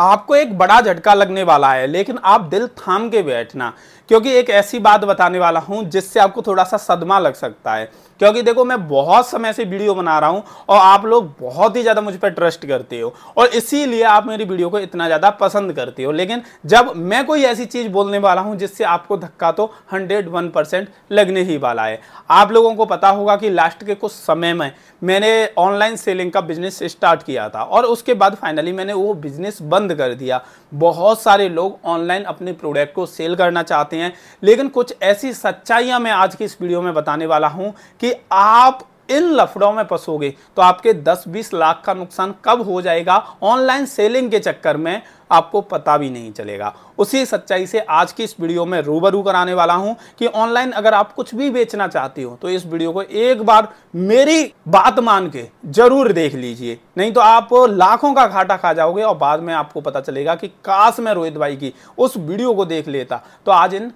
आपको एक बड़ा झटका लगने वाला है लेकिन आप दिल थाम के बैठना क्योंकि एक ऐसी बात बताने वाला हूं जिससे आपको थोड़ा सा सदमा लग सकता है क्योंकि देखो मैं बहुत समय से वीडियो बना रहा हूँ और आप लोग बहुत ही ज़्यादा मुझ पर ट्रस्ट करते हो और इसीलिए आप मेरी वीडियो को इतना ज़्यादा पसंद करते हो लेकिन जब मैं कोई ऐसी चीज़ बोलने वाला हूं जिससे आपको धक्का तो हंड्रेड वन परसेंट लगने ही वाला है आप लोगों को पता होगा कि लास्ट के कुछ समय में मैंने ऑनलाइन सेलिंग का बिजनेस स्टार्ट किया था और उसके बाद फाइनली मैंने वो बिजनेस बंद बंद कर दिया बहुत सारे लोग ऑनलाइन अपने प्रोडक्ट को सेल करना चाहते हैं लेकिन कुछ ऐसी सच्चाइयां मैं आज की इस वीडियो में बताने वाला हूं कि आप इन लफड़ों में फंसोगे तो आपके 10-20 लाख का नुकसान कब हो जाएगा ऑनलाइन सेलिंग के चक्कर में आपको पता भी नहीं चलेगा उसी सच्चाई से आज की इस वीडियो में रूबरू कराने वाला हूं कि ऑनलाइन अगर आप कुछ भी बेचना चाहते हो तो इस वीडियो को एक बार मेरी बात मान के जरूर देख लीजिए नहीं तो आप लाखों का घाटा खा जाओगे और बाद में आपको पता चलेगा कि काश में रोहित भाई की उस वीडियो को देख लेता तो आज इन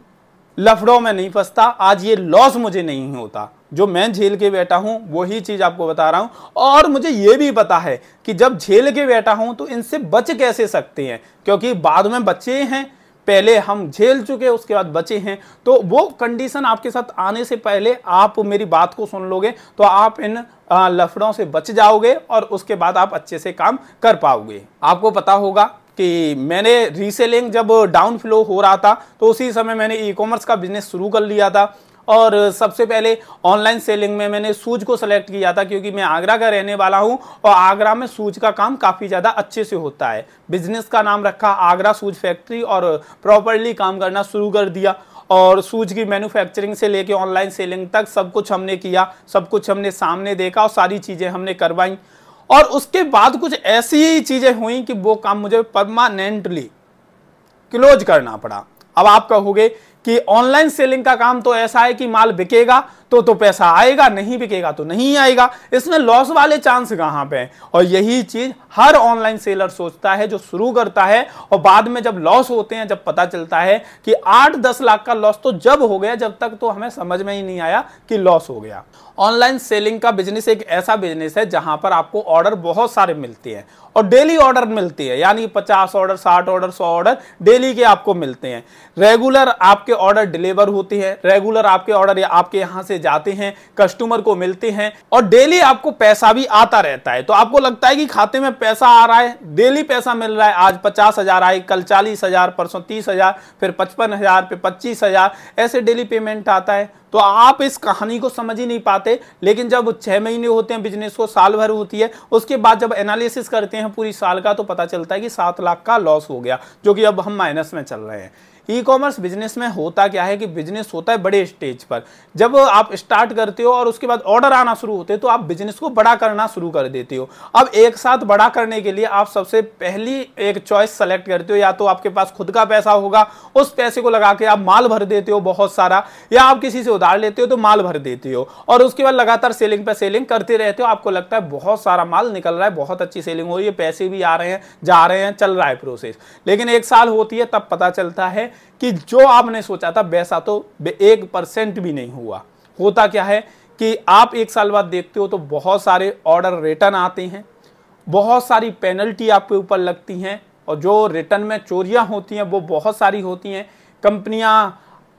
लफड़ों में नहीं फंसता आज ये लॉस मुझे नहीं होता जो मैं झेल के बैठा हूँ वही चीज़ आपको बता रहा हूँ और मुझे ये भी पता है कि जब झेल के बैठा हूं तो इनसे बच कैसे सकते हैं क्योंकि बाद में बच्चे हैं पहले हम झेल चुके उसके बाद बचे हैं तो वो कंडीशन आपके साथ आने से पहले आप मेरी बात को सुन लोगे तो आप इन लफड़ों से बच जाओगे और उसके बाद आप अच्छे से काम कर पाओगे आपको पता होगा कि मैंने रीसेलिंग जब डाउन फ्लो हो रहा था तो उसी समय मैंने ई कॉमर्स का बिजनेस शुरू कर लिया था और सबसे पहले ऑनलाइन सेलिंग में मैंने सूज को सेलेक्ट किया था क्योंकि मैं आगरा का रहने वाला हूँ और आगरा में सूज का काम काफ़ी ज़्यादा अच्छे से होता है बिजनेस का नाम रखा आगरा सूज फैक्ट्री और प्रॉपरली काम करना शुरू कर दिया और सूज की मैन्युफैक्चरिंग से लेके ऑनलाइन सेलिंग तक सब कुछ हमने किया सब कुछ हमने सामने देखा और सारी चीज़ें हमने करवाई और उसके बाद कुछ ऐसी ही चीज़ें हुई कि वो काम मुझे परमानेंटली क्लोज करना पड़ा अब आप कहोगे कि ऑनलाइन सेलिंग का काम तो ऐसा है कि माल बिकेगा तो तो पैसा आएगा नहीं बिकेगा तो नहीं आएगा इसमें लॉस वाले चांस कहां पे हैं और यही चीज़ हर ऑनलाइन सेलर सोचता है जो शुरू करता है और बाद में जब लॉस होते हैं जब पता चलता है कि आठ दस लाख का लॉस तो जब हो गया जब तक तो हमें समझ में ही नहीं आया कि लॉस हो गया ऑनलाइन सेलिंग का बिजनेस एक ऐसा बिजनेस है जहां पर आपको ऑर्डर बहुत सारे मिलते हैं और डेली ऑर्डर मिलती है यानी पचास ऑर्डर साठ ऑर्डर सौ ऑर्डर डेली के आपको मिलते हैं रेगुलर आपके आपके ऑर्डर डिलीवर होते हैं रेगुलर आपके ऑर्डर आपके यहाँ से जाते हैं कस्टमर को मिलते हैं और डेली आपको पैसा भी आता रहता है तो आपको लगता है कि खाते में पैसा आ रहा है डेली पैसा मिल रहा है आज पचास हजार आए कल चालीस हजार परसों तीस हजार फिर पचपन हजार फिर पच्चीस हजार ऐसे डेली पेमेंट आता है तो आप इस कहानी को समझ ही नहीं पाते लेकिन जब छह महीने होते हैं बिजनेस को साल भर होती है उसके बाद जब एनालिसिस करते हैं पूरी साल का तो पता चलता है कि सात लाख का लॉस हो गया जो कि अब हम माइनस में चल रहे हैं ई कॉमर्स बिजनेस में होता क्या है कि बिजनेस होता है बड़े स्टेज पर जब आप स्टार्ट करते हो और उसके बाद ऑर्डर आना शुरू होते तो आप बिजनेस को बड़ा करना शुरू कर देते हो अब एक साथ बड़ा करने के लिए आप सबसे पहली एक चॉइस सेलेक्ट करते हो या तो आपके पास खुद का पैसा होगा उस पैसे को लगा के आप माल भर देते हो बहुत सारा या आप किसी से उधार लेते हो तो माल भर देते हो और उसके बाद लगातार सेलिंग पर सेलिंग करते रहते हो आपको लगता है बहुत सारा माल निकल रहा है बहुत अच्छी सेलिंग हो रही है पैसे भी आ रहे हैं जा रहे हैं चल रहा है प्रोसेस लेकिन एक साल होती है तब पता चलता है कि जो आपने सोचा था वैसा तो एक परसेंट भी नहीं हुआ होता क्या है कि आप एक साल बाद देखते हो तो बहुत सारे ऑर्डर रिटर्न आते हैं बहुत सारी पेनल्टी आपके ऊपर लगती हैं और जो रिटर्न में चोरियां होती हैं वो बहुत सारी होती हैं कंपनियां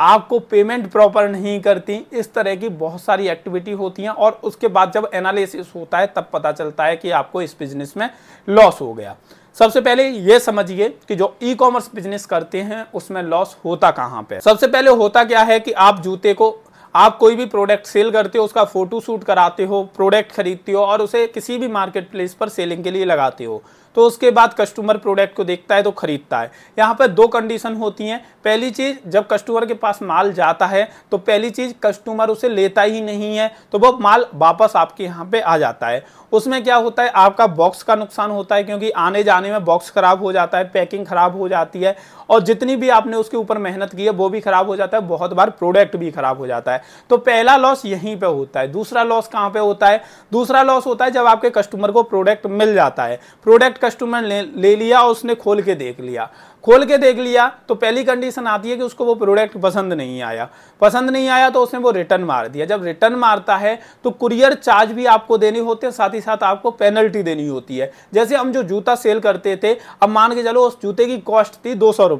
आपको पेमेंट प्रॉपर नहीं करती इस तरह की बहुत सारी एक्टिविटी होती हैं और उसके बाद जब एनालिसिस होता है तब पता चलता है कि आपको इस बिजनेस में लॉस हो गया सबसे पहले ये समझिए कि जो ई कॉमर्स बिजनेस करते हैं उसमें लॉस होता कहाँ पे सबसे पहले होता क्या है कि आप जूते को आप कोई भी प्रोडक्ट सेल करते हो उसका फ़ोटो शूट कराते हो प्रोडक्ट खरीदते हो और उसे किसी भी मार्केट प्लेस पर सेलिंग के लिए लगाते हो तो उसके बाद कस्टमर प्रोडक्ट को देखता है तो ख़रीदता है यहाँ पर दो कंडीशन होती हैं पहली चीज़ जब कस्टमर के पास माल जाता है तो पहली चीज़ कस्टमर उसे लेता ही नहीं है तो वो माल वापस आपके यहाँ पे आ जाता है उसमें क्या होता है आपका बॉक्स का नुकसान होता है क्योंकि आने जाने में बॉक्स ख़राब हो जाता है पैकिंग ख़राब हो जाती है और जितनी भी आपने उसके ऊपर मेहनत की है वो भी ख़राब हो जाता है बहुत बार प्रोडक्ट भी ख़राब हो जाता है तो पहला लॉस यहीं पे होता है दूसरा लॉस कहां पे होता है दूसरा लॉस होता है जब आपके कस्टमर को प्रोडक्ट मिल जाता है प्रोडक्ट कस्टमर ले, ले लिया उसने खोल के देख लिया खोल के देख लिया तो पहली कंडीशन आती है कि उसको वो प्रोडक्ट पसंद नहीं आया पसंद नहीं आया तो उसने वो रिटर्न मार दिया जब रिटर्न मारता है तो कुरियर चार्ज भी आपको देने होते हैं साथ ही साथ आपको पेनल्टी देनी होती है जैसे हम जो जूता सेल करते थे अब मान के चलो उस जूते की कॉस्ट थी दो और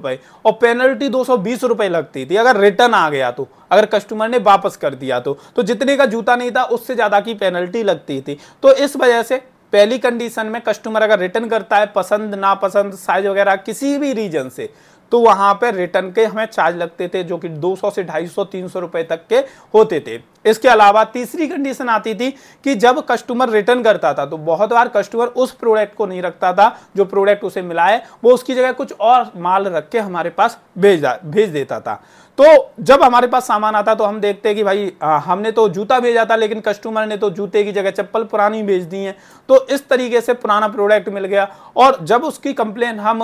पेनल्टी दो रुपए लगती थी अगर रिटर्न आ गया तो अगर कस्टमर ने वापस कर दिया तो, तो जितने का जूता नहीं था उससे ज़्यादा की पेनल्टी लगती थी तो इस वजह से पहली कंडीशन में कस्टमर अगर रिटर्न करता है पसंद नापसंद साइज वगैरह किसी भी रीजन से तो वहां पर रिटर्न के हमें चार्ज लगते थे जो कि 200 से 250 300 रुपए तक के होते थे इसके अलावा तीसरी कंडीशन आती थी कि जब कस्टमर रिटर्न करता था तो बहुत बार कस्टमर उस प्रोडक्ट को नहीं रखता था जो प्रोडक्ट उसे मिला है वो उसकी जगह कुछ और माल रख के हमारे पास भेज भेज देता था तो जब हमारे पास सामान आता तो हम देखते हैं कि भाई आ, हमने तो जूता भेजा था लेकिन कस्टमर ने तो जूते की जगह चप्पल पुरानी भेज दी है तो इस तरीके से पुराना प्रोडक्ट मिल गया और जब उसकी कंप्लेन हम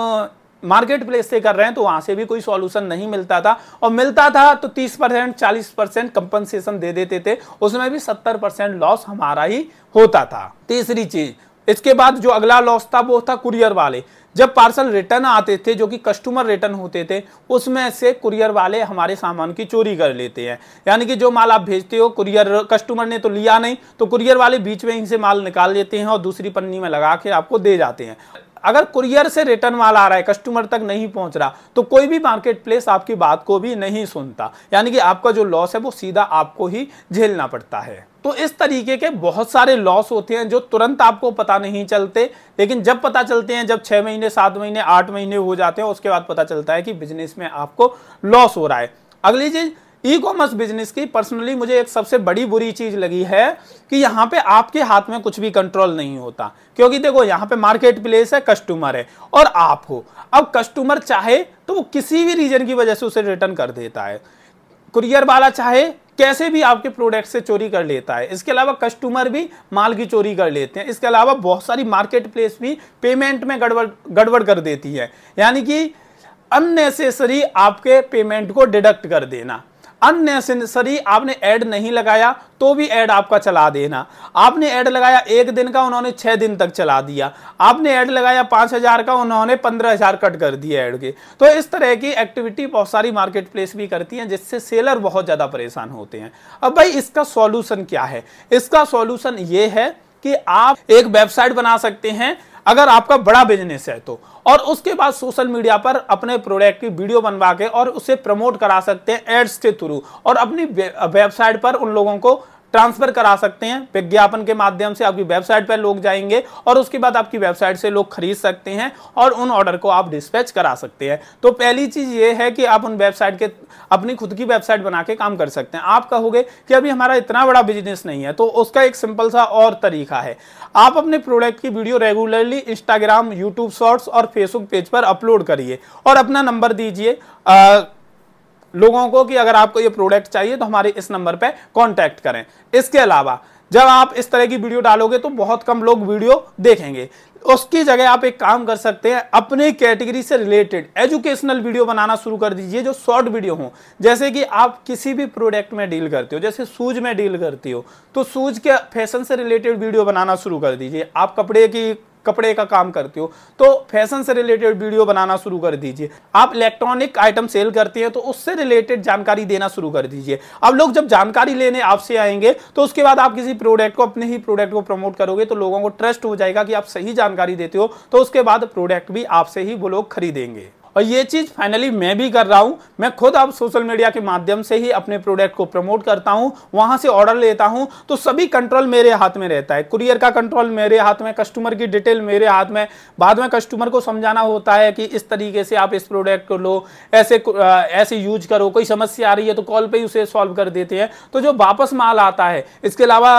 मार्केट प्लेस से कर रहे हैं तो वहां से भी कोई सॉल्यूशन नहीं मिलता था और मिलता था तो 30 परसेंट चालीस परसेंट कंपनसेशन दे देते थे उसमें भी 70 परसेंट लॉस हमारा ही होता था तीसरी चीज इसके बाद जो अगला लॉस था वो था कुरियर वाले जब पार्सल रिटर्न आते थे जो कि कस्टमर रिटर्न होते थे उसमें से कुरियर वाले हमारे सामान की चोरी कर लेते हैं यानी कि जो माल आप भेजते हो कुरियर कस्टमर ने तो लिया नहीं तो कुरियर वाले बीच में इनसे माल निकाल लेते हैं और दूसरी पन्नी में लगा के आपको दे जाते हैं अगर कुरियर से रिटर्न वाला आ रहा है कस्टमर तक नहीं पहुंच रहा तो कोई भी मार्केट प्लेस आपकी बात को भी नहीं सुनता यानी कि आपका जो लॉस है वो सीधा आपको ही झेलना पड़ता है तो इस तरीके के बहुत सारे लॉस होते हैं जो तुरंत आपको पता नहीं चलते लेकिन जब पता चलते हैं जब छः महीने सात महीने आठ महीने हो जाते हैं उसके बाद पता चलता है कि बिजनेस में आपको लॉस हो रहा है अगली चीज ई कॉमर्स बिजनेस की पर्सनली मुझे एक सबसे बड़ी बुरी चीज लगी है कि यहाँ पे आपके हाथ में कुछ भी कंट्रोल नहीं होता क्योंकि देखो यहाँ पे मार्केट प्लेस है कस्टमर है और आप हो अब कस्टमर चाहे तो वो किसी भी रीजन की वजह से उसे रिटर्न कर देता है कुरियर वाला चाहे कैसे भी आपके प्रोडक्ट से चोरी कर लेता है इसके अलावा कस्टमर भी माल की चोरी कर लेते हैं इसके अलावा बहुत सारी मार्केट प्लेस भी पेमेंट में गड़बड़ गड़बड़ कर देती है यानी कि अननेसेसरी आपके पेमेंट को डिडक्ट कर देना अननेसेसरी आपने ऐड नहीं लगाया तो भी ऐड आपका चला देना आपने ऐड लगाया एक दिन का उन्होंने छह दिन तक चला दिया आपने ऐड लगाया पांच हज़ार का उन्होंने पंद्रह हज़ार कट कर दिया ऐड के तो इस तरह की एक्टिविटी बहुत सारी मार्केट प्लेस भी करती हैं जिससे सेलर बहुत ज़्यादा परेशान होते हैं अब भाई इसका सॉल्यूशन क्या है इसका सॉल्यूशन ये है कि आप एक वेबसाइट बना सकते हैं अगर आपका बड़ा बिजनेस है तो और उसके बाद सोशल मीडिया पर अपने प्रोडक्ट की वीडियो बनवा के और उसे प्रमोट करा सकते हैं एड्स के थ्रू और अपनी वेबसाइट पर उन लोगों को ट्रांसफर करा सकते हैं विज्ञापन के माध्यम से आपकी वेबसाइट पर लोग जाएंगे और उसके बाद आपकी वेबसाइट से लोग खरीद सकते हैं और उन ऑर्डर को आप डिस्पैच करा सकते हैं तो पहली चीज़ ये है कि आप उन वेबसाइट के अपनी खुद की वेबसाइट बना के काम कर सकते हैं आप कहोगे कि अभी हमारा इतना बड़ा बिजनेस नहीं है तो उसका एक सिंपल सा और तरीका है आप अपने प्रोडक्ट की video regularly Instagram YouTube shorts और फेसबुक पेज पर अपलोड करिए और अपना नंबर दीजिए लोगों को कि अगर आपको ये प्रोडक्ट चाहिए तो हमारे इस नंबर पे कांटेक्ट करें इसके अलावा जब आप इस तरह की वीडियो डालोगे तो बहुत कम लोग वीडियो देखेंगे उसकी जगह आप एक काम कर सकते हैं अपने कैटेगरी से रिलेटेड एजुकेशनल वीडियो बनाना शुरू कर दीजिए जो शॉर्ट वीडियो हो जैसे कि आप किसी भी प्रोडक्ट में डील करते हो जैसे सूज में डील करती हो तो सूज के फैशन से रिलेटेड वीडियो बनाना शुरू कर दीजिए आप कपड़े की कपड़े का काम करते हो तो फैशन से रिलेटेड वीडियो बनाना शुरू कर दीजिए आप इलेक्ट्रॉनिक आइटम सेल करते हैं तो उससे रिलेटेड जानकारी देना शुरू कर दीजिए अब लोग जब जानकारी लेने आपसे आएंगे तो उसके बाद आप किसी प्रोडक्ट को अपने ही प्रोडक्ट को प्रमोट करोगे तो लोगों को ट्रस्ट हो जाएगा कि आप सही जानकारी देते हो तो उसके बाद प्रोडक्ट भी आपसे ही वो लोग खरीदेंगे और ये चीज़ फाइनली मैं भी कर रहा हूँ मैं खुद अब सोशल मीडिया के माध्यम से ही अपने प्रोडक्ट को प्रमोट करता हूँ वहाँ से ऑर्डर लेता हूँ तो सभी कंट्रोल मेरे हाथ में रहता है कुरियर का कंट्रोल मेरे हाथ में कस्टमर की डिटेल मेरे हाथ में बाद में कस्टमर को समझाना होता है कि इस तरीके से आप इस प्रोडक्ट को लो ऐसे ऐसे यूज करो कोई समस्या आ रही है तो कॉल पर ही उसे सॉल्व कर देते हैं तो जो वापस माल आता है इसके अलावा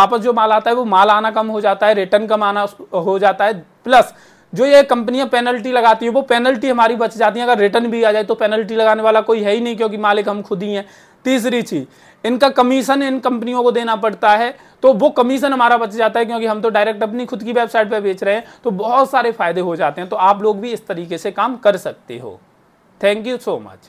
वापस जो माल आता है वो माल आना कम हो जाता है रिटर्न कम आना हो जाता है प्लस जो ये कंपनियां पेनल्टी लगाती है वो पेनल्टी हमारी बच जाती है अगर रिटर्न भी आ जाए तो पेनल्टी लगाने वाला कोई है ही नहीं क्योंकि मालिक हम खुद ही हैं तीसरी चीज इनका कमीशन इन कंपनियों को देना पड़ता है तो वो कमीशन हमारा बच जाता है क्योंकि हम तो डायरेक्ट अपनी खुद की वेबसाइट पर बेच रहे हैं तो बहुत सारे फायदे हो जाते हैं तो आप लोग भी इस तरीके से काम कर सकते हो थैंक यू सो मच